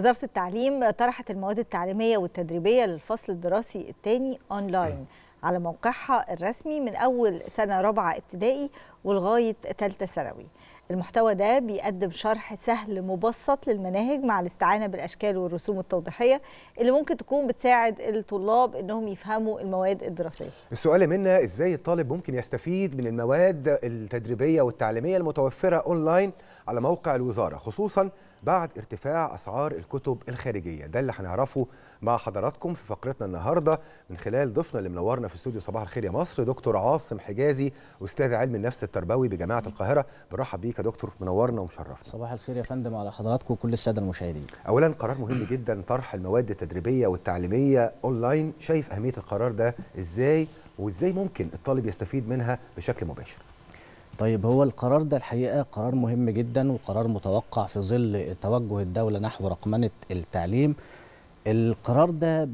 وزارة التعليم طرحت المواد التعليمية والتدريبية للفصل الدراسي الثاني أونلاين أيوة. على موقعها الرسمي من أول سنة رابعة ابتدائي ولغاية ثالثة ثانوي المحتوى ده بيقدم شرح سهل مبسط للمناهج مع الاستعانة بالأشكال والرسوم التوضيحية اللي ممكن تكون بتساعد الطلاب إنهم يفهموا المواد الدراسية السؤال منا إزاي الطالب ممكن يستفيد من المواد التدريبية والتعليمية المتوفرة أونلاين على موقع الوزارة خصوصاً بعد ارتفاع أسعار الكتب الخارجية ده اللي هنعرفه مع حضراتكم في فقرتنا النهاردة من خلال ضيفنا اللي منورنا في استوديو صباح الخير يا مصر دكتور عاصم حجازي أستاذ علم النفس التربوي بجامعة القاهرة بنرحب بيك يا دكتور منورنا ومشرفنا صباح الخير يا فندم على حضراتكم وكل السادة المشاهدين أولا قرار مهم جدا طرح المواد التدريبية والتعليمية أونلاين شايف أهمية القرار ده إزاي وإزاي ممكن الطالب يستفيد منها بشكل مباشر طيب هو القرار ده الحقيقه قرار مهم جدا وقرار متوقع في ظل توجه الدوله نحو رقمنه التعليم القرار ده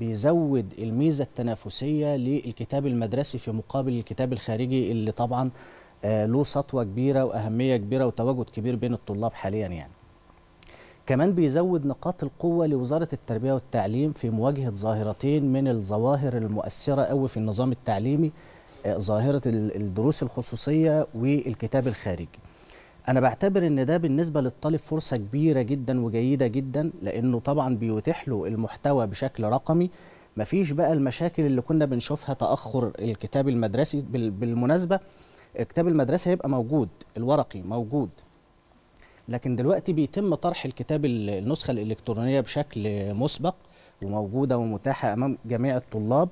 بيزود الميزه التنافسيه للكتاب المدرسي في مقابل الكتاب الخارجي اللي طبعا آه، له سطوه كبيره واهميه كبيره وتواجد كبير بين الطلاب حاليا يعني. كمان بيزود نقاط القوه لوزاره التربيه والتعليم في مواجهه ظاهرتين من الظواهر المؤثره قوي في النظام التعليمي ظاهره الدروس الخصوصيه والكتاب الخارجي انا بعتبر ان ده بالنسبه للطالب فرصه كبيره جدا وجيده جدا لانه طبعا بيتيح له المحتوى بشكل رقمي مفيش بقى المشاكل اللي كنا بنشوفها تاخر الكتاب المدرسي بالمناسبه الكتاب المدرسي هيبقى موجود الورقي موجود لكن دلوقتي بيتم طرح الكتاب النسخه الالكترونيه بشكل مسبق وموجوده ومتاحه امام جميع الطلاب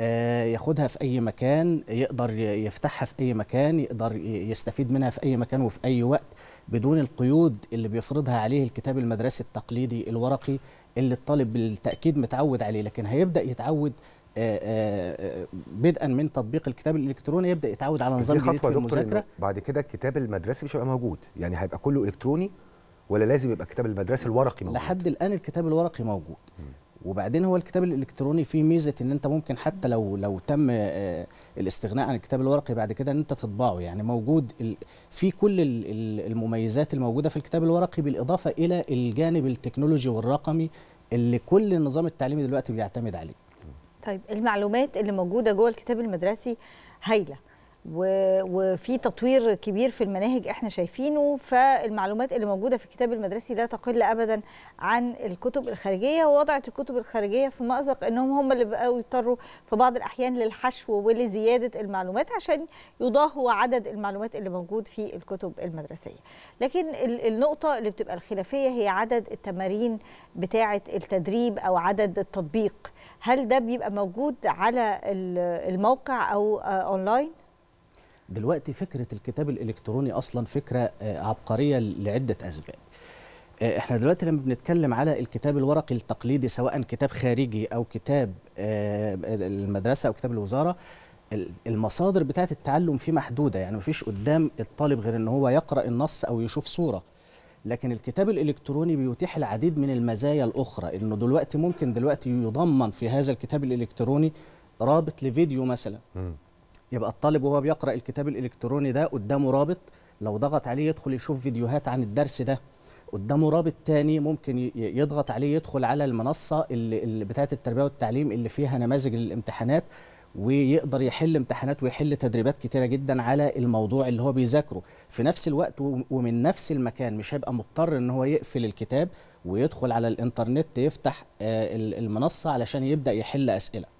آه، ياخدها في اي مكان يقدر يفتحها في اي مكان يقدر يستفيد منها في اي مكان وفي اي وقت بدون القيود اللي بيفرضها عليه الكتاب المدرسي التقليدي الورقي اللي الطالب بالتاكيد متعود عليه لكن هيبدا يتعود آه، آه، بدءا من تطبيق الكتاب الالكتروني يبدا يتعود على نظام جديد في المذاكره بعد كده الكتاب المدرسي مش هيبقى موجود يعني هيبقى كله الكتروني ولا لازم يبقى الكتاب المدرسي الورقي موجود لحد الان الكتاب الورقي موجود وبعدين هو الكتاب الالكتروني فيه ميزه ان انت ممكن حتى لو لو تم آه، الاستغناء عن الكتاب الورقي بعد كده ان انت تطبعه يعني موجود في كل المميزات الموجوده في الكتاب الورقي بالاضافه الى الجانب التكنولوجي والرقمي اللي كل النظام التعليمي دلوقتي بيعتمد عليه. طيب المعلومات اللي موجوده جوه الكتاب المدرسي هايله. وفي تطوير كبير في المناهج احنا شايفينه فالمعلومات اللي موجوده في الكتاب المدرسي لا تقل ابدا عن الكتب الخارجيه ووضعت الكتب الخارجيه في مأزق انهم هم اللي بقوا يضطروا في بعض الاحيان للحشو ولزياده المعلومات عشان يضاهوا عدد المعلومات اللي موجود في الكتب المدرسيه لكن النقطه اللي بتبقى الخلافيه هي عدد التمارين بتاعه التدريب او عدد التطبيق هل ده بيبقى موجود على الموقع او اونلاين دلوقتي فكره الكتاب الالكتروني اصلا فكره آه، عبقريه لعده اسباب آه، احنا دلوقتي لما بنتكلم على الكتاب الورقي التقليدي سواء كتاب خارجي او كتاب آه، المدرسه او كتاب الوزاره المصادر بتاعه التعلم فيه محدوده يعني مفيش قدام الطالب غير ان هو يقرا النص او يشوف صوره لكن الكتاب الالكتروني بيتيح العديد من المزايا الاخرى انه دلوقتي ممكن دلوقتي يضمن في هذا الكتاب الالكتروني رابط لفيديو مثلا يبقى الطالب وهو بيقرا الكتاب الالكتروني ده قدامه رابط لو ضغط عليه يدخل يشوف فيديوهات عن الدرس ده قدامه رابط تاني ممكن يضغط عليه يدخل على المنصه اللي, اللي بتاعه التربيه والتعليم اللي فيها نماذج للامتحانات ويقدر يحل امتحانات ويحل تدريبات كتيره جدا على الموضوع اللي هو بيذاكره في نفس الوقت ومن نفس المكان مش هيبقى مضطر ان هو يقفل الكتاب ويدخل على الانترنت يفتح آه، المنصه علشان يبدا يحل اسئله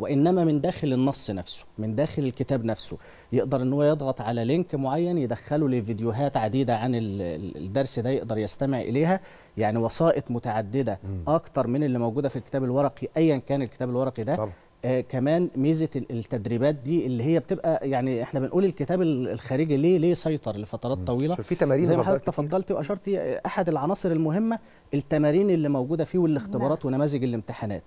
وانما من داخل النص نفسه من داخل الكتاب نفسه يقدر ان هو يضغط على لينك معين يدخله لفيديوهات عديده عن الدرس ده يقدر يستمع اليها يعني وسائط متعدده اكتر من اللي موجوده في الكتاب الورقي ايا كان الكتاب الورقي ده طبعا. آه كمان ميزه التدريبات دي اللي هي بتبقى يعني احنا بنقول الكتاب الخارجي ليه ليه سيطر لفترات طويله في تمارين زي ما حضرتك تفضلت واشرت آه، احد العناصر المهمه التمارين اللي موجوده فيه والاختبارات نعم. ونماذج الامتحانات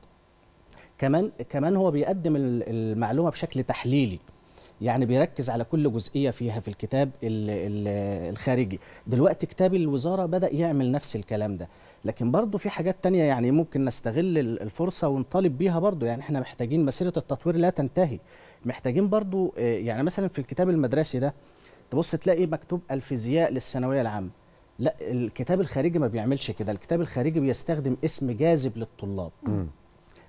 كمان كمان هو بيقدم المعلومه بشكل تحليلي يعني بيركز على كل جزئيه فيها في الكتاب الخارجي دلوقتي كتاب الوزاره بدا يعمل نفس الكلام ده لكن برضه في حاجات تانية يعني ممكن نستغل الفرصه ونطالب بيها برضه يعني احنا محتاجين مسيره التطوير لا تنتهي محتاجين برضه آه، يعني مثلا في الكتاب المدرسي ده تبص تلاقي مكتوب الفيزياء للثانويه العامه لا الكتاب الخارجي ما بيعملش كده الكتاب الخارجي بيستخدم اسم جاذب للطلاب م.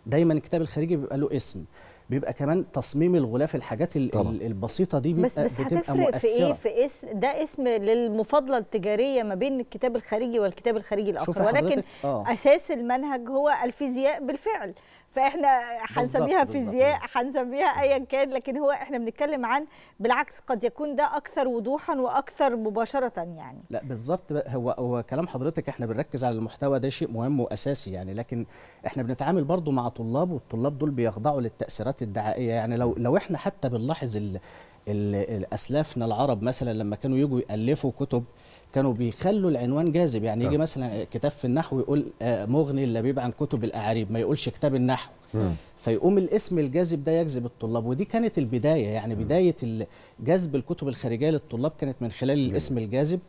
دايما الكتاب الخارجي بيبقى له اسم بيبقى كمان تصميم الغلاف الحاجات طبعا. البسيطه دي بيبقى بس بتبقى مؤثره في ايه في اسم ده اسم للمفاضله التجاريه ما بين الكتاب الخارجي والكتاب الخارجي الاخر ولكن آه. اساس المنهج هو الفيزياء بالفعل فاحنا هنسميها فيزياء هنسميها ايا كان لكن هو احنا بنتكلم عن بالعكس قد يكون ده اكثر وضوحا واكثر مباشره يعني لا بالظبط هو هو كلام حضرتك احنا بنركز على المحتوى ده شيء مهم واساسي يعني لكن احنا بنتعامل برضو مع طلاب والطلاب دول بيخضعوا للتاثيرات الدعائيه يعني لو لو احنا حتى بنلاحظ اسلافنا العرب مثلا لما كانوا يجوا يالفوا كتب كانوا بيخلوا العنوان جاذب يعني يجي مثلا كتاب في النحو يقول آه، مغني اللبيب عن كتب الاعاريب ما يقولش كتاب النحو فيقوم الاسم الجاذب ده يجذب الطلاب ودي كانت البدايه يعني بدايه جذب الكتب الخارجيه للطلاب كانت من خلال الاسم الجاذب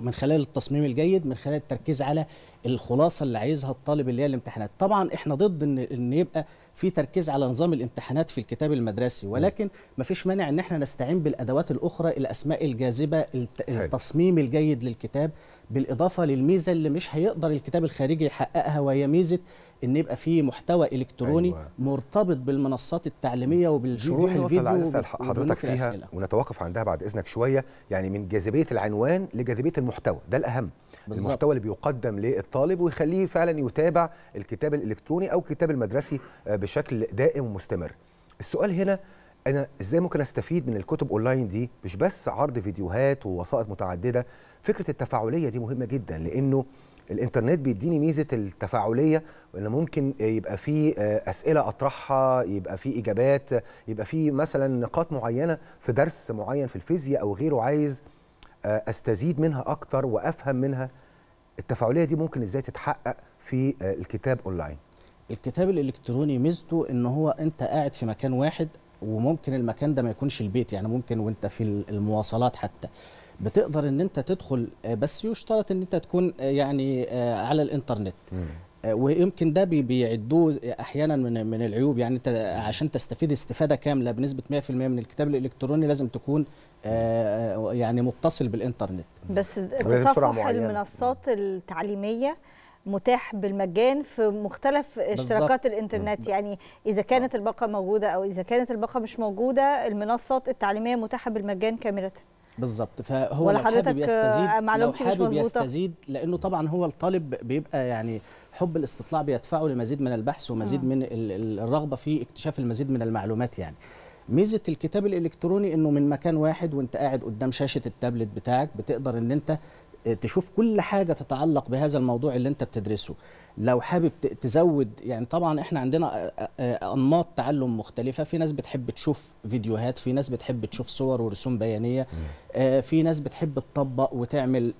من خلال التصميم الجيد من خلال التركيز على الخلاصه اللي عايزها الطالب اللي هي الامتحانات طبعا احنا ضد ان ان يبقى في تركيز على نظام الامتحانات في الكتاب المدرسي ولكن ما فيش مانع ان احنا نستعين بالادوات الاخرى الاسماء الجاذبه التصميم الجيد للكتاب بالاضافه للميزه اللي مش هيقدر الكتاب الخارجي يحققها وهي ميزه ان يبقى في محتوى الكتروني أيوة. مرتبط بالمنصات التعليميه وبالشروح الفيديو حضرتك فيها الأسئلة. ونتوقف عندها بعد اذنك شويه يعني من جاذبيه العنوان لجاذبيه المحتوى ده الاهم بالزبط. المحتوى اللي بيقدم للطالب ويخليه فعلا يتابع الكتاب الالكتروني او الكتاب المدرسي آه، بشكل دائم ومستمر السؤال هنا انا ازاي ممكن استفيد من الكتب اونلاين دي مش بس عرض فيديوهات ووسائط متعدده فكره التفاعليه دي مهمه جدا لانه الانترنت بيديني ميزه التفاعليه وان ممكن يبقى في آه، اسئله اطرحها يبقى في اجابات يبقى في مثلا نقاط معينه في درس معين في الفيزياء او غيره عايز آه، استزيد منها اكتر وافهم منها التفاعليه دي ممكن ازاي تتحقق في آه، الكتاب اونلاين الكتاب الالكتروني ميزته ان هو انت قاعد في مكان واحد وممكن المكان ده ما يكونش البيت يعني ممكن وانت في المواصلات حتى بتقدر ان انت تدخل آه، بس يشترط ان انت تكون يعني على الانترنت ويمكن ده بيعدوه احيانا من من العيوب يعني انت عشان تستفيد استفاده كامله بنسبه 100% من الكتاب الالكتروني لازم تكون آه، يعني متصل بالانترنت بس تصفح المنصات التعليميه متاح بالمجان في مختلف اشتراكات الانترنت يعني اذا كانت الباقه موجوده او اذا كانت الباقه مش موجوده المنصات التعليميه متاحه بالمجان كامله بالظبط فهو لو حابب يستزيد آه، لو حابب يستزيد لانه طبعا هو الطالب بيبقى يعني حب الاستطلاع بيدفعه لمزيد من البحث ومزيد آه. من الرغبه في اكتشاف المزيد من المعلومات يعني ميزه الكتاب الالكتروني انه من مكان واحد وانت قاعد قدام شاشه التابلت بتاعك بتقدر ان انت آه، تشوف كل حاجه تتعلق بهذا الموضوع اللي انت بتدرسه لو حابب تزود يعني طبعا احنا عندنا انماط تعلم مختلفه في ناس بتحب تشوف فيديوهات في ناس بتحب تشوف صور ورسوم بيانيه في ناس بتحب تطبق وتعمل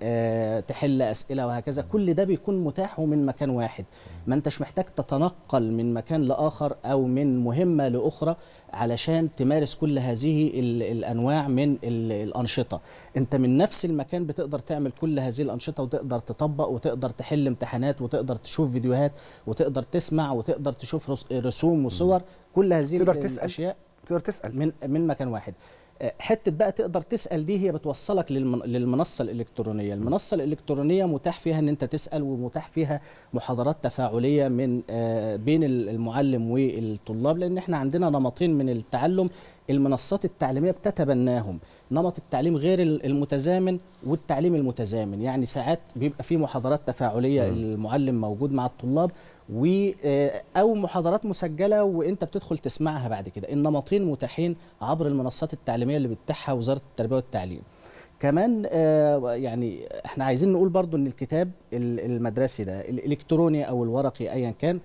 تحل اسئله وهكذا كل ده بيكون متاح ومن مكان واحد ما انتش محتاج تتنقل من مكان لاخر او من مهمه لاخرى علشان تمارس كل هذه الانواع من الانشطه انت من نفس المكان بتقدر تعمل كل هذه الانشطه وتقدر تطبق وتقدر تحل امتحانات وتقدر تشوف تشوف فيديوهات وتقدر تسمع وتقدر تشوف رسوم وصور كل هذه تقدر تسأل الاشياء تقدر تسال من من مكان واحد آه، حته بقى تقدر تسال دي هي بتوصلك للمنصه الالكترونيه المنصه الالكترونيه متاح فيها ان انت تسال ومتاح فيها محاضرات تفاعليه من آه، بين المعلم والطلاب لان احنا عندنا نمطين من التعلم المنصات التعليميه بتتبناهم نمط التعليم غير المتزامن والتعليم المتزامن يعني ساعات بيبقى في محاضرات تفاعليه م. المعلم موجود مع الطلاب و آه، او محاضرات مسجله وانت بتدخل تسمعها بعد كده النمطين متاحين عبر المنصات التعليميه اللي بتتاحها وزاره التربيه والتعليم كمان آه، يعني احنا عايزين نقول برضو ان الكتاب المدرسي ده الالكتروني او الورقي ايا كان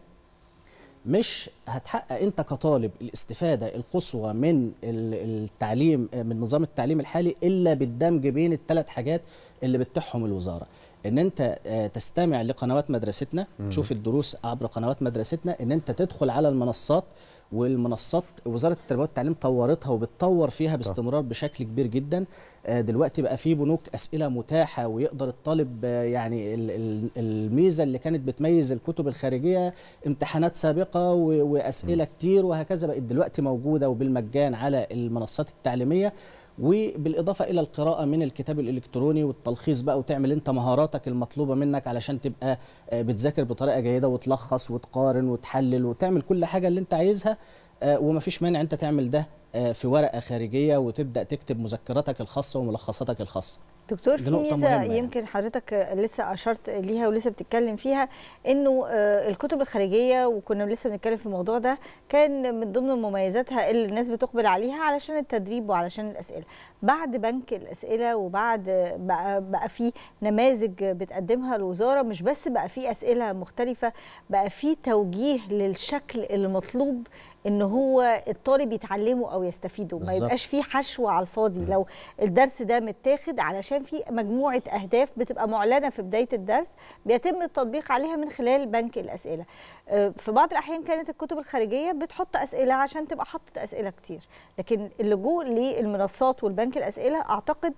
مش هتحقق انت كطالب الاستفاده القصوى من التعليم من نظام التعليم الحالي الا بالدمج بين الثلاث حاجات اللي بتتحهم الوزاره ان انت آه، تستمع لقنوات مدرستنا تشوف الدروس عبر قنوات مدرستنا ان انت تدخل على المنصات والمنصات وزاره التربيه والتعليم طورتها وبتطور فيها باستمرار بشكل كبير جدا آه، دلوقتي بقى في بنوك اسئله متاحه ويقدر الطالب آه، يعني الميزه اللي كانت بتميز الكتب الخارجيه امتحانات سابقه واسئله كتير وهكذا بقت دلوقتي موجوده وبالمجان على المنصات التعليميه وبالاضافه الى القراءه من الكتاب الالكتروني والتلخيص بقى وتعمل انت مهاراتك المطلوبه منك علشان تبقى آه، بتذاكر بطريقه جيده وتلخص وتقارن وتحلل وتعمل كل حاجه اللي انت عايزها آه، ومفيش مانع انت تعمل ده آه، في ورقه خارجيه وتبدا تكتب مذكراتك الخاصه وملخصاتك الخاصه دكتور في ميزه يعني. يمكن حضرتك لسه اشرت ليها ولسه بتتكلم فيها انه آه، الكتب الخارجيه وكنا لسه بنتكلم في الموضوع ده كان من ضمن مميزاتها اللي الناس بتقبل عليها علشان التدريب وعلشان الاسئله بعد بنك الاسئله وبعد بقى, بقى في نماذج بتقدمها الوزاره مش بس بقى في اسئله مختلفه بقى في توجيه للشكل المطلوب ان هو الطالب يتعلمه او يستفيده بالزبط. ما يبقاش فيه حشو على الفاضي لو الدرس ده متاخد علشان في مجموعه اهداف بتبقى معلنه في بدايه الدرس بيتم التطبيق عليها من خلال بنك الاسئله آه، في بعض الاحيان كانت الكتب الخارجيه بتحط اسئله عشان تبقى حطت اسئله كتير لكن اللجوء للمنصات والبنك الاسئله اعتقد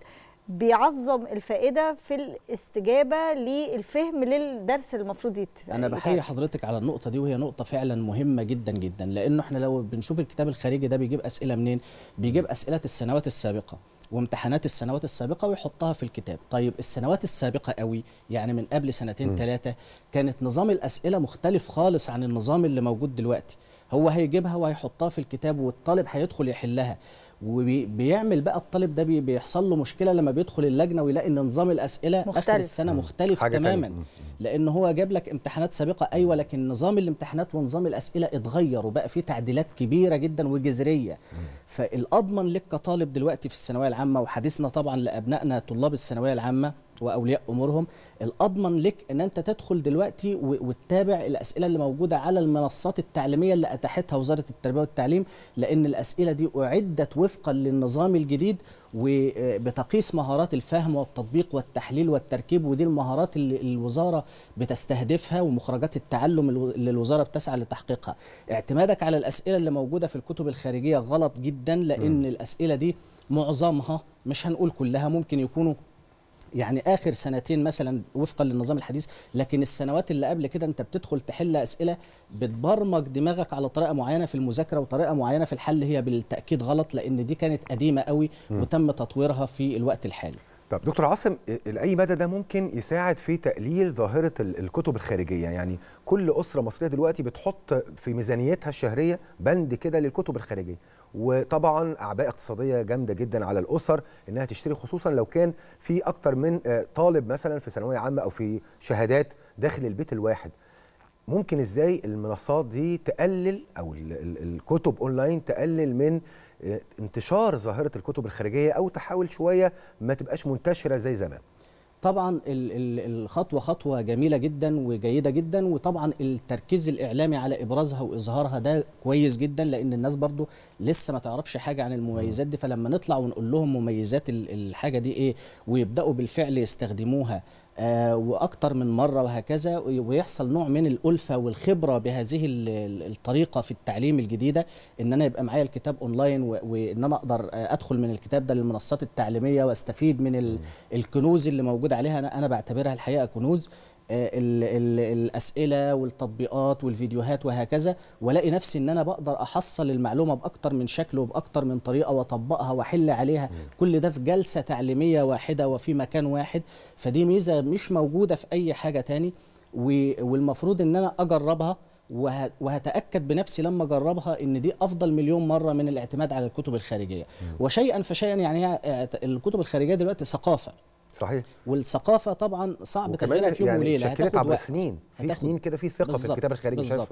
بيعظم الفائده في الاستجابه للفهم للدرس المفروض يتفهم انا بحيي حضرتك على النقطه دي وهي نقطه فعلا مهمه جدا جدا لانه احنا لو بنشوف الكتاب الخارجي ده بيجيب اسئله منين بيجيب اسئله السنوات السابقه وامتحانات السنوات السابقه ويحطها في الكتاب طيب السنوات السابقه قوي يعني من قبل سنتين ثلاثه كانت نظام الاسئله مختلف خالص عن النظام اللي موجود دلوقتي هو هيجيبها وهيحطها في الكتاب والطالب هيدخل يحلها وبيعمل بقى الطالب ده بيحصل له مشكله لما بيدخل اللجنه ويلاقي ان نظام الاسئله مختلف. اخر السنه مختلف تماما لان هو جاب لك امتحانات سابقه ايوه لكن نظام الامتحانات ونظام الاسئله اتغير وبقى فيه تعديلات كبيره جدا وجذريه فالاضمن لك كطالب دلوقتي في الثانويه العامه وحديثنا طبعا لابنائنا طلاب الثانويه العامه واولياء امورهم الاضمن لك ان انت تدخل دلوقتي وتتابع الاسئله اللي موجوده على المنصات التعليميه اللي اتاحتها وزاره التربيه والتعليم لان الاسئله دي اعدت وفقا للنظام الجديد وبتقيس آه، مهارات الفهم والتطبيق والتحليل والتركيب ودي المهارات اللي الوزاره بتستهدفها ومخرجات التعلم اللي الوزاره بتسعى لتحقيقها اعتمادك على الاسئله اللي موجوده في الكتب الخارجيه غلط جدا لان م. الاسئله دي معظمها مش هنقول كلها ممكن يكونوا يعني اخر سنتين مثلا وفقا للنظام الحديث لكن السنوات اللي قبل كده انت بتدخل تحل اسئله بتبرمج دماغك على طريقه معينه في المذاكره وطريقه معينه في الحل هي بالتاكيد غلط لان دي كانت قديمه قوي وتم تطويرها في الوقت الحالي طب دكتور عاصم لاي مدى ده ممكن يساعد في تقليل ظاهره الكتب الخارجيه يعني كل اسره مصريه دلوقتي بتحط في ميزانيتها الشهريه بند كده للكتب الخارجيه وطبعا اعباء اقتصاديه جامده جدا على الاسر انها تشتري خصوصا لو كان في اكتر من آه، طالب مثلا في ثانويه عامه او في شهادات داخل البيت الواحد ممكن ازاي المنصات دي تقلل او الكتب اونلاين تقلل من آه، انتشار ظاهره الكتب الخارجيه او تحاول شويه ما تبقاش منتشره زي زمان طبعا الخطوه خطوه جميله جدا وجيده جدا وطبعا التركيز الاعلامي على ابرازها واظهارها ده كويس جدا لان الناس برضو لسه ما تعرفش حاجه عن المميزات دي فلما نطلع ونقول لهم مميزات الحاجه دي ايه ويبداوا بالفعل يستخدموها آه، واكثر من مره وهكذا ويحصل نوع من الالفه والخبره بهذه الطريقه في التعليم الجديده ان انا يبقى معايا الكتاب اونلاين وان انا اقدر آه، ادخل من الكتاب ده للمنصات التعليميه واستفيد من الكنوز اللي موجود عليها انا بعتبرها الحقيقه كنوز آه، ال ال الاسئله والتطبيقات والفيديوهات وهكذا والاقي نفسي ان انا بقدر احصل المعلومه باكتر من شكل وباكتر من طريقه واطبقها واحل عليها مم. كل ده في جلسه تعليميه واحده وفي مكان واحد فدي ميزه مش موجوده في اي حاجه تاني والمفروض ان انا اجربها وهتاكد بنفسي لما اجربها ان دي افضل مليون مره من الاعتماد على الكتب الخارجيه مم. وشيئا فشيئا يعني آه، الكتب الخارجيه دلوقتي ثقافه صحيح والثقافه طبعا صعب تغييرها في يوم يعني وليله شكلت عبر سنين في سنين كده في ثقه في الكتابة الخارجي بالظبط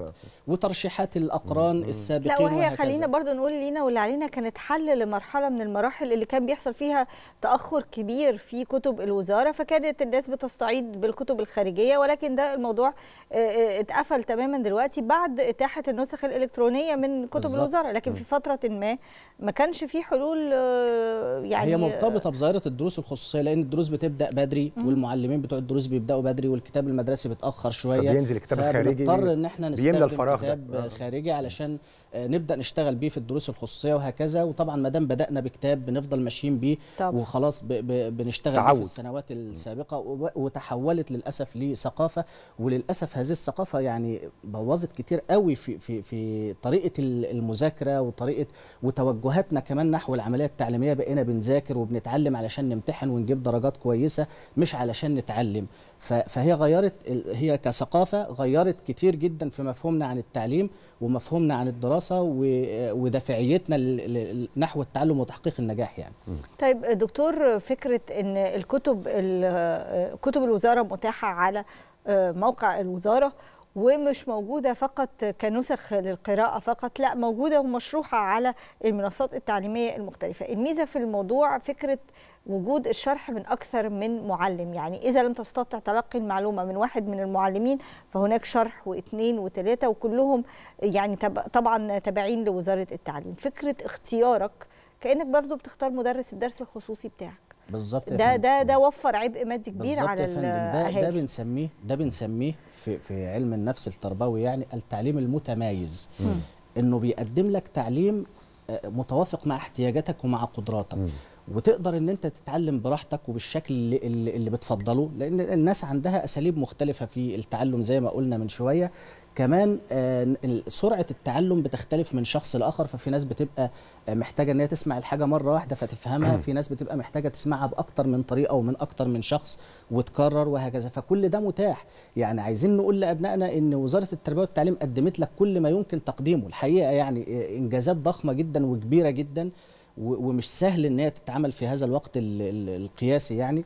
وترشيحات الاقران مم. السابقين لا وهي وهكذا. خلينا برضو نقول لينا واللي علينا كانت حل لمرحله من المراحل اللي كان بيحصل فيها تاخر كبير في كتب الوزاره فكانت الناس بتستعيد بالكتب الخارجيه ولكن ده الموضوع آه، آه، اتقفل تماما دلوقتي بعد اتاحه النسخ الالكترونيه من كتب بالزبط. الوزاره لكن في فتره ما ما كانش في حلول آه، يعني هي مرتبطه بظاهره الدروس الخصوصيه لان الدروس بتبدا بدري والمعلمين بتوع الدروس بيبداوا بدري والكتاب المدرسي بيتاخر شويه فبينزل الكتاب الخارجي بنضطر ان احنا نستخدم كتاب آه. خارجي علشان آه، نبدا نشتغل بيه في الدروس الخصوصيه وهكذا وطبعا ما دام بدانا بكتاب بنفضل ماشيين بيه طبعا. وخلاص ب ب بنشتغل تعود. في السنوات السابقه وتحولت للاسف لثقافه وللاسف هذه الثقافه يعني بوظت كتير قوي في في في طريقه المذاكره وطريقه وتوجهاتنا كمان نحو العمليه التعليميه بقينا بنذاكر وبنتعلم علشان نمتحن ونجيب درجات كويسه مش علشان نتعلم فهي غيرت هي كثقافه غيرت كتير جدا في مفهومنا عن التعليم ومفهومنا عن الدراسه الدراسه ودافعيتنا نحو التعلم وتحقيق النجاح يعني طيب دكتور فكره ان الكتب كتب الوزاره متاحه على آه، موقع الوزاره ومش موجودة فقط كنسخ للقراءة فقط لا موجودة ومشروحة على المنصات التعليمية المختلفة الميزة في الموضوع فكرة وجود الشرح من أكثر من معلم يعني إذا لم تستطع تلقي المعلومة من واحد من المعلمين فهناك شرح واثنين وثلاثة وكلهم يعني طبعا تابعين لوزارة التعليم فكرة اختيارك كأنك برضو بتختار مدرس الدرس الخصوصي بتاعك بالظبط ده ده ده وفر عبء مادي كبير على بالظبط ده ده بنسميه ده بنسميه في في علم النفس التربوي يعني التعليم المتمايز م. انه بيقدم لك تعليم آه، متوافق مع احتياجاتك ومع قدراتك م. وتقدر ان انت تتعلم براحتك وبالشكل اللي, اللي بتفضله لان الناس عندها اساليب مختلفه في التعلم زي ما قلنا من شويه كمان آه، سرعه التعلم بتختلف من شخص لاخر ففي ناس بتبقى آه، محتاجه ان هي تسمع الحاجه مره واحده فتفهمها في ناس بتبقى محتاجه تسمعها باكتر من طريقه ومن اكتر من شخص وتكرر وهكذا فكل ده متاح يعني عايزين نقول لابنائنا ان وزاره التربيه والتعليم قدمت لك كل ما يمكن تقديمه الحقيقه يعني آه، انجازات ضخمه جدا وكبيره جدا ومش سهل ان هي تتعمل في هذا الوقت القياسي يعني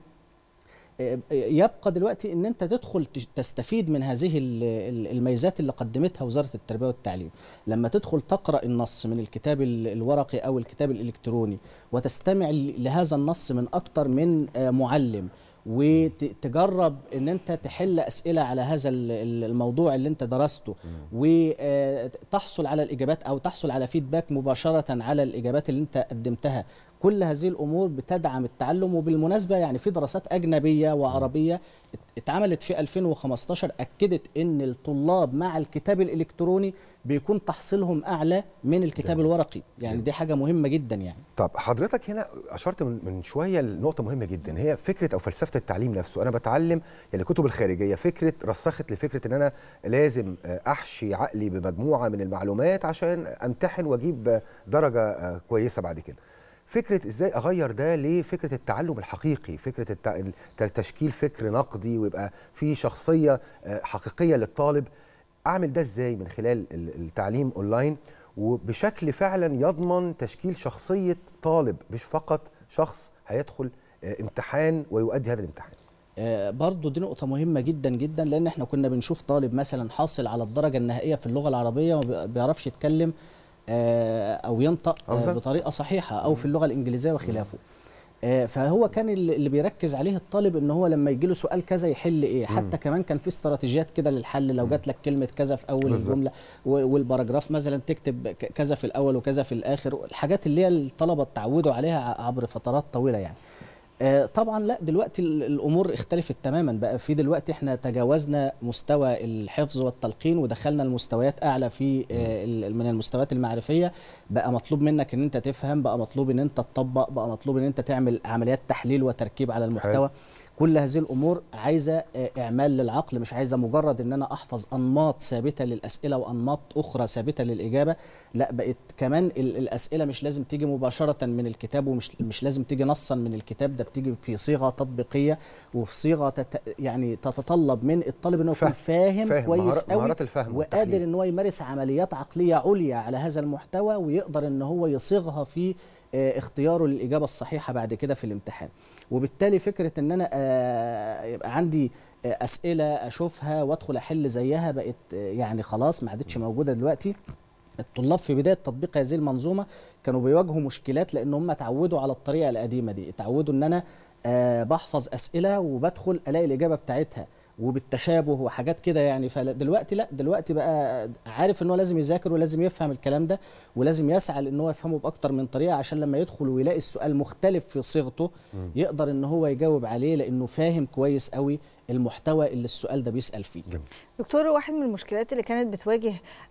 آه، آه، يبقى دلوقتي ان انت تدخل تستفيد من هذه الميزات اللي قدمتها وزاره التربيه والتعليم لما تدخل تقرا النص من الكتاب الورقي او الكتاب الالكتروني وتستمع لهذا النص من اكثر من آه، معلم وتجرب ان انت تحل اسئله على هذا الموضوع اللي انت درسته وتحصل آه، على الاجابات او تحصل على فيدباك مباشره على الاجابات اللي انت قدمتها كل هذه الامور بتدعم التعلم وبالمناسبه يعني في دراسات اجنبيه وعربيه اتعملت في 2015 اكدت ان الطلاب مع الكتاب الالكتروني بيكون تحصيلهم اعلى من الكتاب جميل. الورقي يعني جميل. دي حاجه مهمه جدا يعني طب حضرتك هنا اشرت من, من شويه لنقطه مهمه جدا هي فكره او فلسفه التعليم نفسه انا بتعلم يعني الكتب الخارجيه فكره رسخت لفكره ان انا لازم احشي عقلي بمجموعه من المعلومات عشان امتحن واجيب درجه كويسه بعد كده فكره ازاي اغير ده لفكره التعلم الحقيقي فكره تشكيل فكر نقدي ويبقى في شخصيه آه، حقيقيه للطالب اعمل ده ازاي من خلال التعليم اونلاين وبشكل فعلا يضمن تشكيل شخصيه طالب مش فقط شخص هيدخل آه، امتحان ويؤدي هذا الامتحان برضه آه، برضو دي نقطة مهمة جدا جدا لأن احنا كنا بنشوف طالب مثلا حاصل على الدرجة النهائية في اللغة العربية وما بيعرفش يتكلم آه، او ينطق آه، بطريقه صحيحه او في اللغه الانجليزيه وخلافه آه، فهو كان اللي بيركز عليه الطالب ان هو لما يجي له سؤال كذا يحل ايه حتى كمان كان في استراتيجيات كده للحل لو جات لك كلمه كذا في اول الجمله والباراجراف مثلا تكتب كذا في الاول وكذا في الاخر الحاجات اللي هي الطلبه اتعودوا عليها عبر فترات طويله يعني آه، طبعا لا دلوقتي الامور اختلفت تماما بقى في دلوقتي احنا تجاوزنا مستوى الحفظ والتلقين ودخلنا لمستويات اعلى في آه، من المستويات المعرفيه بقى مطلوب منك ان انت تفهم بقى مطلوب ان انت تطبق بقى مطلوب ان انت تعمل عمليات تحليل وتركيب على المحتوى حل. كل هذه الامور عايزه اعمال للعقل مش عايزه مجرد ان انا احفظ انماط ثابته للاسئله وانماط اخرى ثابته للاجابه لا بقت كمان الاسئله مش لازم تيجي مباشره من الكتاب ومش مش لازم تيجي نصا من الكتاب ده بتيجي في صيغه تطبيقيه وفي صيغه تت يعني تتطلب من الطالب انه يكون فاهم, فاهم كويس قوي مهارات الفهم وقادر ان هو يمارس عمليات عقليه عليا على هذا المحتوى ويقدر ان هو يصيغها في آه، اختياره للاجابه الصحيحه بعد كده في الامتحان وبالتالي فكره ان انا آه، يبقى عندي آه، اسئله اشوفها وادخل احل زيها بقت يعني خلاص ما عادتش موجوده دلوقتي الطلاب في بدايه تطبيق هذه المنظومه كانوا بيواجهوا مشكلات لان هم اتعودوا على الطريقه القديمه دي اتعودوا ان انا بحفظ اسئله وبدخل الاقي الاجابه بتاعتها وبالتشابه وحاجات كده يعني فدلوقتي لا دلوقتي بقى عارف ان هو لازم يذاكر ولازم يفهم الكلام ده ولازم يسعى لان هو يفهمه باكتر من طريقه عشان لما يدخل ويلاقي السؤال مختلف في صيغته يقدر ان هو يجاوب عليه لانه فاهم كويس قوي المحتوى اللي السؤال ده بيسال فيه جميل. دكتور واحد من المشكلات اللي كانت بتواجه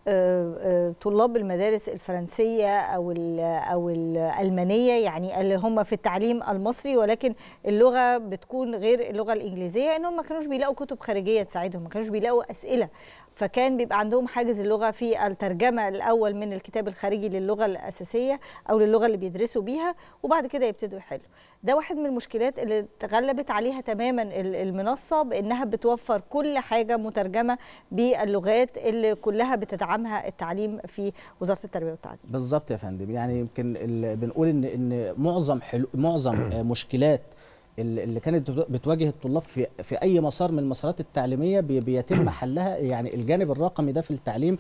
آه، آه، طلاب المدارس الفرنسيه او او الالمانيه يعني اللي هم في التعليم المصري ولكن اللغه بتكون غير اللغه الانجليزيه انهم ما كانوش بيلاقوا كتب خارجيه تساعدهم ما كانوش بيلاقوا اسئله فكان بيبقى عندهم حاجز اللغه في الترجمه الاول من الكتاب الخارجي للغه الاساسيه او للغه اللي بيدرسوا بيها وبعد كده يبتدوا يحلوا ده واحد من المشكلات اللي تغلبت عليها تماما المنصه بانها بتوفر كل حاجه مترجمه باللغات اللي كلها بتدعمها التعليم في وزاره التربيه والتعليم بالظبط يا فندم يعني يمكن بنقول ان ان معظم حلو معظم آه، مشكلات اللي كانت بتواجه الطلاب في في اي مسار من المسارات التعليميه بيتم حلها يعني الجانب الرقمي ده في التعليم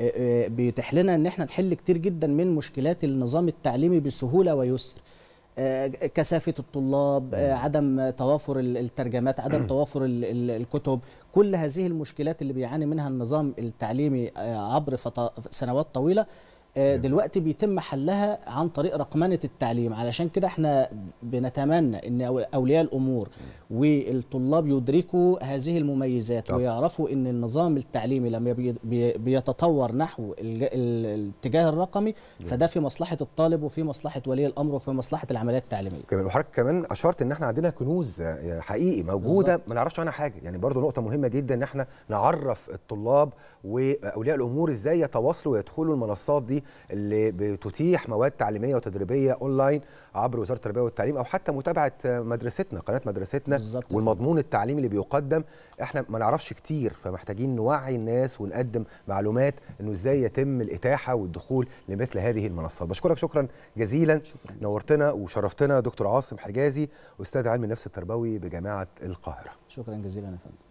آه، آه، بيتيح لنا ان احنا نحل كتير جدا من مشكلات النظام التعليمي بسهوله ويسر آه، كثافه الطلاب عدم توافر الترجمات عدم توافر الكتب كل هذه المشكلات اللي بيعاني منها النظام التعليمي عبر سنوات طويله آه، دلوقتي بيتم حلها عن طريق رقمنه التعليم علشان كده احنا بنتمنى ان اولياء الامور والطلاب يدركوا هذه المميزات ويعرفوا ان النظام التعليمي لما بيتطور نحو الاتجاه الرقمي فده في مصلحه الطالب وفي مصلحه ولي الامر وفي مصلحه العمليات التعليميه كمان وحضرتك كمان اشرت ان احنا عندنا كنوز آه، حقيقي موجوده بالزبط. ما نعرفش عنها حاجه يعني برضو نقطه مهمه جدا ان احنا نعرف الطلاب واولياء الامور ازاي يتواصلوا ويدخلوا المنصات دي اللي بتتيح مواد تعليميه وتدريبيه اونلاين عبر وزاره التربيه والتعليم او حتى متابعه مدرستنا قناه مدرستنا والمضمون التعليمي اللي بيقدم احنا ما نعرفش كتير فمحتاجين نوعي الناس ونقدم معلومات انه ازاي يتم الاتاحه والدخول لمثل هذه المنصات بشكرك شكرا جزيلا شكرا. نورتنا وشرفتنا دكتور عاصم حجازي استاذ علم النفس التربوي بجامعه القاهره شكرا جزيلا يا فندم